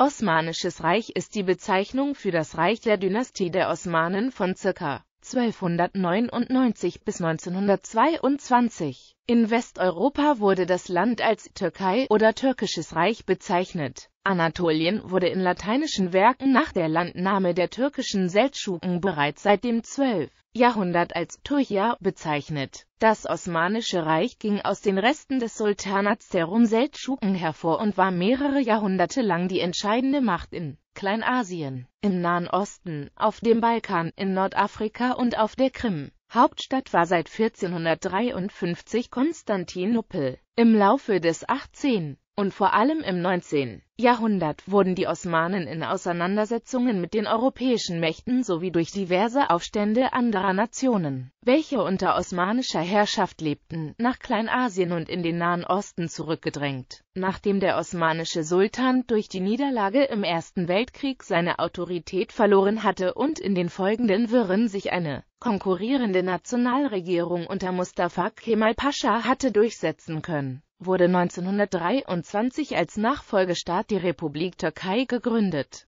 Osmanisches Reich ist die Bezeichnung für das Reich der Dynastie der Osmanen von ca. 1299 bis 1922. In Westeuropa wurde das Land als Türkei oder Türkisches Reich bezeichnet Anatolien wurde in lateinischen Werken nach der Landnahme der türkischen Seldschuken bereits seit dem 12. Jahrhundert als Turja bezeichnet. Das Osmanische Reich ging aus den Resten des Sultanats der Rum-Seldschuken hervor und war mehrere Jahrhunderte lang die entscheidende Macht in Kleinasien, im Nahen Osten, auf dem Balkan, in Nordafrika und auf der Krim. Hauptstadt war seit 1453 Konstantinopel. Im Laufe des 18 und vor allem im 19. Jahrhundert wurden die Osmanen in Auseinandersetzungen mit den europäischen Mächten sowie durch diverse Aufstände anderer Nationen, welche unter osmanischer Herrschaft lebten, nach Kleinasien und in den Nahen Osten zurückgedrängt. Nachdem der osmanische Sultan durch die Niederlage im Ersten Weltkrieg seine Autorität verloren hatte und in den folgenden Wirren sich eine konkurrierende Nationalregierung unter Mustafa Kemal Pascha hatte durchsetzen können wurde 1923 als Nachfolgestaat die Republik Türkei gegründet